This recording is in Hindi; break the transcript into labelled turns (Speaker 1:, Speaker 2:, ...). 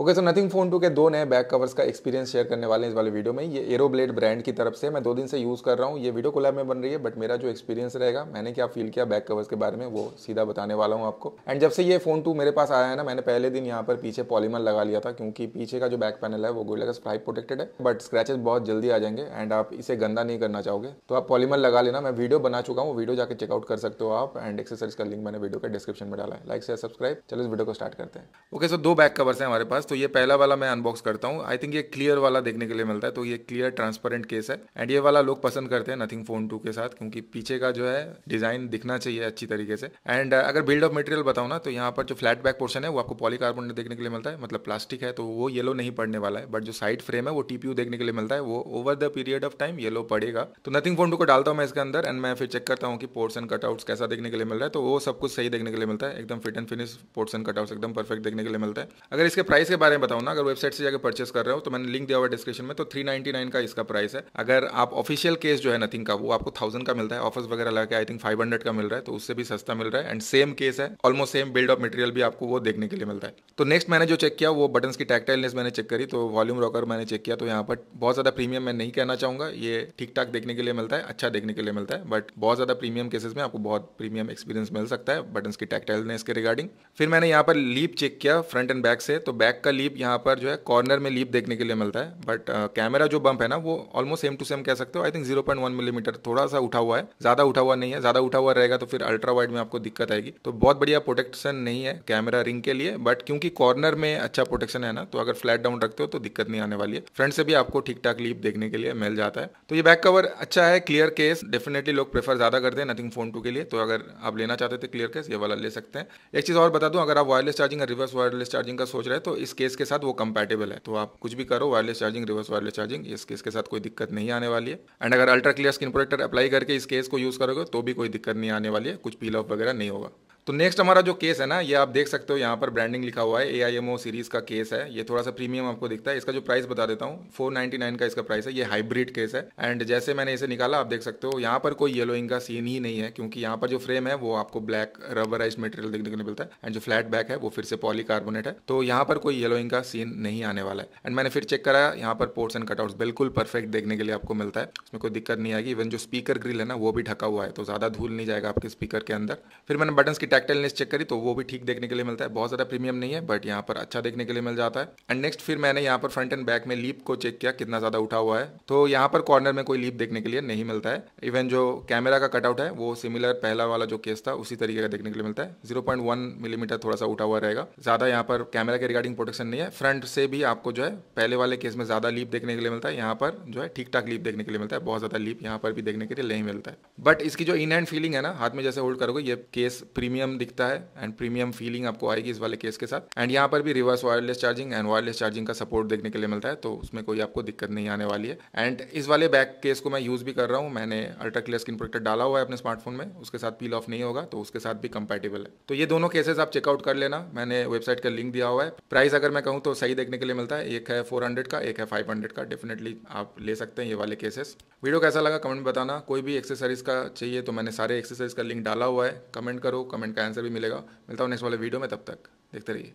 Speaker 1: okay so nothing phone two के दो नए बैक कवर्स का एक्सपीरियंस शेयर करने वाले हैं इस वाले वीडियो में ये एरो ब्लेड ब्रांड की तरफ से मैं दो दिन से यूज़ कर रहा हूँ ये वीडियो कोलैब में बन रही है बट मेरा जो एक्सपीरियंस रहेगा मैंने क्या फील किया बैक कवर्स के बारे में वो सीधा बताने वाला हूँ आपको एंड जब से ये फोन टू मेरे पास आया है ना मैंने पहले दिन यहाँ पर पीछे पॉलीमर लगा लिया था क्योंकि पीछे का जो बैक पैनल है वो गोरिल्ला का स्प्राइप प्रोटेक्टेड है बट स्क्रैचेस बहुत जल्दी आ जाएंगे एंड आप इसे गंदा नहीं करना चाहोगे तो आप पॉलीमर लगा लेना मैं वीडियो बना चुका हूँ वीडियो जाकर चेकआउट कर सकते हो आप एंड एक्सरसाइज का लिंक मैंने वीडियो के डिस्क्रिप्शन में डाला है लाइक से सब्सक्राइब चलो इस वीडियो को स्टार्ट करते हैं ओके सो दो बैक कवर्स हैं हमारे पास तो ये पहला वाला मैं अनबॉक्स करता हूँ आई थिंक ये क्लियर वाला देखने के लिए मिलता है तो ये क्लियर ट्रांसपेरेंट केस है एंड ये वाला लोग पसंद करते हैं नथिंग फोन टू के साथ क्योंकि पीछे का जो है डिजाइन दिखना चाहिए अच्छी तरीके से एंड uh, अगर बिल्ड ऑफ मटेरियल बताऊँ ना तो यहाँ पर जो फ्लैट बैक पोर्शन है वो आपको पॉलीकार्बोनेट देखने के लिए मिलता है मतलब प्लास्टिक है तो वो येलो नहीं पड़ने वाला है बट जो साइड फ्रेम है वो टीपीयू देखने के लिए मिलता है वो over the period of time yellow पड़ेगा तो नथिंग फोन टू को डालता हूँ मैं इसके अंदर एंड मैं फिर चेक करता हूँ कि पोर्ट्स एंड कटआउट कैसा देखने के लिए मिल रहा है तो वो सब कुछ सही देखने के लिए मिलता है एकदम fit and finish ports and cutout एकदम परफेक्ट देखने के लिए मिलता है अगर इसके प्राइस के बारे में बताऊँ ना अगर वेबसाइट से जाकर परचेस कर रहे हो तो मैंने लिंक दिया हुआ डिस्क्रिप्शन में तो थ्री का इसका प्राइस है अगर आप ऑफिशियल केस जो है नथिंग का वो आपको थाउजेंड का मिलता है ऑफर्स वगैरह लगा के आई थिंक फाइव हंड्रेड का मिल रहा है तो उससे भी सस्ता मिल रहा है एंड सेम केस है almost same build of material भी आपको वो देखने के लिए मिलता है तो नेक्स्ट मैंने जो चेक किया वो बटन की टैक्टाइलनेस मैंने चेक करी तो वॉल्यूम रॉकर मैंने चेक किया तो यहाँ पर बहुत ज़्यादा प्रीमियम मैं नहीं कहना चाहूंगा ये ठीक ठाक देखने के लिए मिलता है अच्छा देखने के लिए मिलता है बट बहुत ज़्यादा प्रीमियम केसेस में आपको बहुत प्रीमियम एक्सपीरियंस मिल सकता है बटन की टैक्टाइलनेस के रिगार्डिंग फिर मैंने यहाँ पर लीप चेक किया फ्रंट एंड बैक से तो बैक का लीप यहाँ पर जो है कॉर्नर में लीप देखने के लिए मिलता है बट कैमरा uh, जो बंप है ना वो ऑलमोस्ट सेम टू सेम कह सकते हो I think zero point one millimetre थोड़ा सा उठा हुआ है ज़्यादा उठा हुआ नहीं है ज़्यादा उठा हुआ रहेगा तो फिर अल्ट्रा वाइड में आपको दिक्कत आएगी तो बहुत बढ़िया प्रोटेक्शन नहीं है कैमरा रिंग के लिए बट क्योंकि कॉर्नर में अच्छा प्रोटेक्शन है ना तो अगर फ्लैट डाउन रखते हो तो दिक्कत नहीं आने वाली है फ्रंट से भी आपको ठीक ठाक लीप देखने के लिए मिल जाता है तो ये बैक कवर अच्छा है क्लियर केस डेफिनेटली लोग प्रेफर ज़्यादा करते हैं नथिंग फोन टू के लिए तो अगर आप लेना चाहते थे क्लियर केस ये वाला ले सकते हैं एक चीज़ और बता दू अगर आप wireless charging reverse wireless charging का सोच रहे हैं तो इस केस के साथ वो कंपेटेबल है तो आप कुछ भी करो wireless charging reverse wireless charging इस केस के साथ कोई दिक्कत नहीं आने वाली है एंड अगर ultra clear skin protector apply करके इस केस को यूज़ करोगे तो भी कोई दिक्कत नहीं आने वाली है कुछ पील ऑफ वगैरह नहीं होगा तो नेक्स्ट हमारा जो केस है ना ये आप देख सकते हो यहाँ पर ब्रांडिंग लिखा हुआ है A I M O series का केस है ये थोड़ा सा प्रीमियम आपको दिखता है इसका जो प्राइस बता देता हूँ फोर नाइनटी नाइन का इसका प्राइस है ये हाइब्रिड केस है एंड जैसे मैंने इसे निकाला आप देख सकते हो यहाँ पर कोई येलोइंग का सीन ही नहीं है क्योंकि यहाँ पर जो फ्रेम है वो आपको ब्लैक रबराइज मटेरियल देखने को मिलता है एंड जो फ्लैट बैक है वो फिर से पॉलीकार्बोनेट है तो यहाँ पर कोई येलोइंग का सीन नहीं आने वाला है एंड मैंने फिर चेक कराया यहाँ पर पोर्ट्स एंड कटआउट्स बिल्कुल परफेक्ट देखने के लिए आपको मिलता है उसमें कोई दिक्कत नहीं आएगी इवन जो स्पीकर ग्रिल है ना वो भी ढका हुआ है तो ज़्यादा धूल नहीं जाएगा आपके स्पीकर के अंदर फिर मैंने बटन की टैक्टाइलनेस चेक करी तो वो भी ठीक देखने के लिए मिलता है बहुत ज़्यादा प्रीमियम नहीं है बट यहाँ पर अच्छा देखने के लिए मिल जाता है एंड नेक्स्ट फिर मैंने यहाँ पर फ्रंट एंड बैक में लीप को चेक किया कितना ज़्यादा उठा हुआ है तो यहाँ पर कॉर्नर में कोई लीप देखने के लिए नहीं मिलता है इवन जो कैमरा का कटआउट है वो सिमिलर पहला वाला जो केस था उसी तरीके का देखने के लिए मिलता है जीरो पॉइंट वन मिलीमीटर थोड़ा सा उठा हुआ रहेगा ज़्यादा यहाँ पर कैमरा के रिगार्डिंग प्रोटेक्शन नहीं है फ्रंट से भी आपको जो है पहले वाले केस में ज़्यादा लीप देखने के लिए मिलता है यहाँ पर जो है ठीक ठाक लीप देखने के लिए मिलता है बहुत ज़्यादा लीप यहाँ पर भी देखने के लिए नहीं मिलता है बट इसकी जो इन हैंड फीलिंग है ना हाथ में जैसे होल्ड करोगे ये केस प्रीमियम प्रीमियम दिखता है एंड प्रीमियम फीलिंग आपको आएगी इस वाले केस के साथ एंड यहाँ पर भी reverse wireless charging and wireless charging का सपोर्ट देखने के लिए मिलता है तो उसमें कोई आपको दिक्कत नहीं आने वाली है एंड इस वाले बैक केस को मैं यूज़ भी कर रहा हूँ मैंने अल्ट्रा क्लियर स्क्रीन प्रोटेक्टर डाला हुआ है अपने स्मार्टफोन में उसके साथ पील ऑफ नहीं होगा तो उसके साथ भी कंपेटेबल है तो ये दोनों केसेस आप चेकआउट कर लेना मैंने वेबसाइट का लिंक दिया हुआ है प्राइस अगर मैं कहूँ तो सही देखने के लिए मिलता है एक है फोर का एक है फाइव का डेफिनेटली आप ले सकते हैं ये वाले केसेस वीडियो कैसा लगा कमेंट बताना कोई भी एक्सेसरीज का चाहिए तो मैंने सारे एक्सेसरीज का लिंक डाला हुआ है कमेंट करो कमेंट का आंसर भी मिलेगा मिलता हूँ नेक्स्ट वाले वीडियो में तब तक देखते रहिए